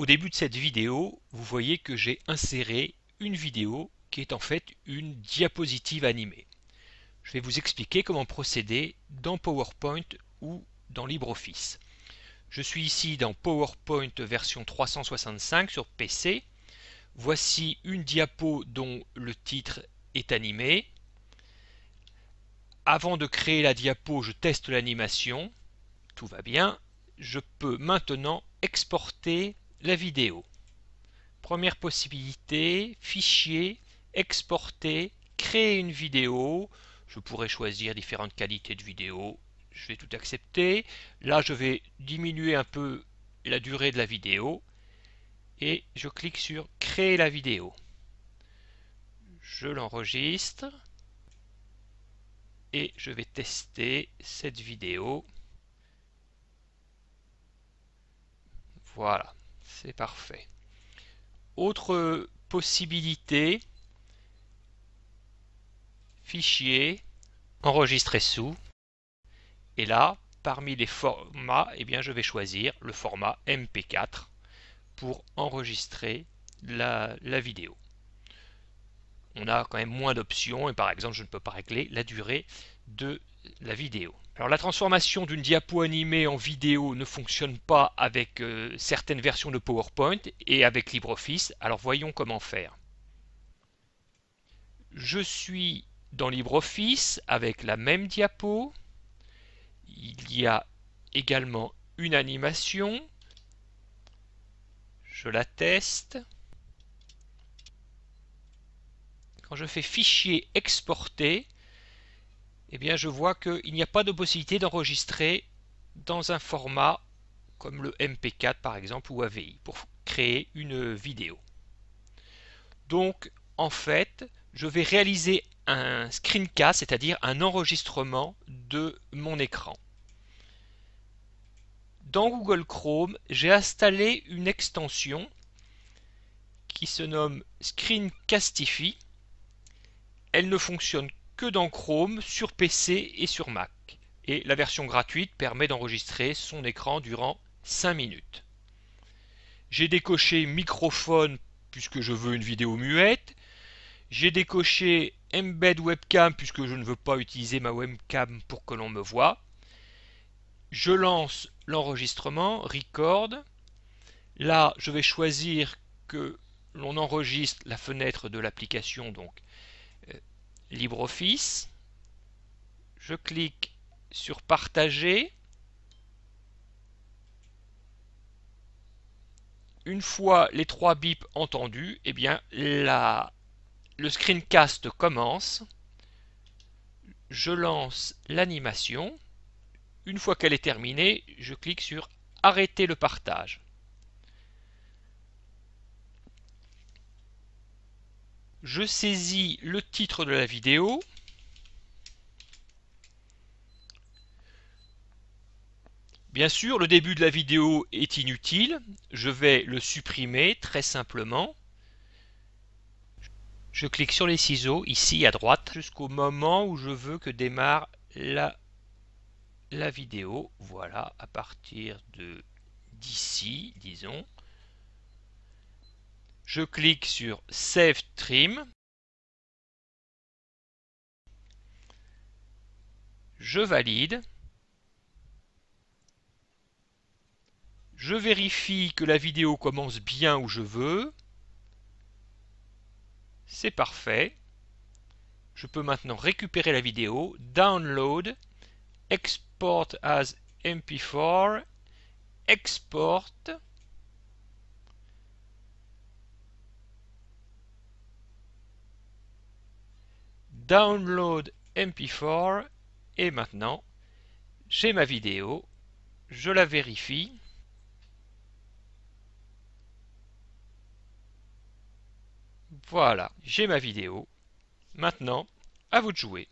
Au début de cette vidéo, vous voyez que j'ai inséré une vidéo qui est en fait une diapositive animée. Je vais vous expliquer comment procéder dans PowerPoint ou dans LibreOffice. Je suis ici dans PowerPoint version 365 sur PC. Voici une diapo dont le titre est animé. Avant de créer la diapo, je teste l'animation. Tout va bien. Je peux maintenant exporter la vidéo. Première possibilité, fichier, exporter, créer une vidéo. Je pourrais choisir différentes qualités de vidéo. Je vais tout accepter. Là, je vais diminuer un peu la durée de la vidéo. Et je clique sur créer la vidéo. Je l'enregistre. Et je vais tester cette vidéo. Voilà. C'est parfait. Autre possibilité, fichier, enregistrer sous. Et là, parmi les formats, eh bien, je vais choisir le format MP4 pour enregistrer la vidéo. On a quand même moins d'options et par exemple, je ne peux pas régler la durée de la vidéo la transformation d'une diapo animée en vidéo ne fonctionne pas avec euh, certaines versions de PowerPoint et avec LibreOffice, alors voyons comment faire. Je suis dans LibreOffice avec la même diapo. Il y a également une animation. Je la teste. Quand je fais fichier exporter, et eh bien je vois qu'il n'y a pas de possibilité d'enregistrer dans un format comme le MP4 par exemple ou AVI pour créer une vidéo. Donc en fait, je vais réaliser un screencast, c'est-à-dire un enregistrement de mon écran. Dans Google Chrome, j'ai installé une extension qui se nomme Screencastify. Elle ne fonctionne que dans Chrome, sur PC et sur Mac. Et la version gratuite permet d'enregistrer son écran durant 5 minutes. J'ai décoché microphone puisque je veux une vidéo muette. J'ai décoché Embed Webcam puisque je ne veux pas utiliser ma webcam pour que l'on me voit. Je lance l'enregistrement, record. Là, je vais choisir que l'on enregistre la fenêtre de l'application, donc LibreOffice. Je clique sur Partager. Une fois les trois bips entendus, eh bien, la, le screencast commence. Je lance l'animation. Une fois qu'elle est terminée, je clique sur Arrêter le partage. je saisis le titre de la vidéo, Bien sûr, le début de la vidéo est inutile. Je vais le supprimer très simplement. Je clique sur les ciseaux, ici à droite, jusqu'au moment où je veux que démarre la, vidéo. Voilà, à partir de d'ici, disons. Je clique sur Save Trim. Je valide. Je vérifie que la vidéo commence bien où je veux. C'est parfait. Je peux maintenant récupérer la vidéo, download, export as MP4, export. Download MP4 et maintenant j'ai ma vidéo, je la vérifie. Voilà, j'ai ma vidéo. Maintenant, à vous de jouer.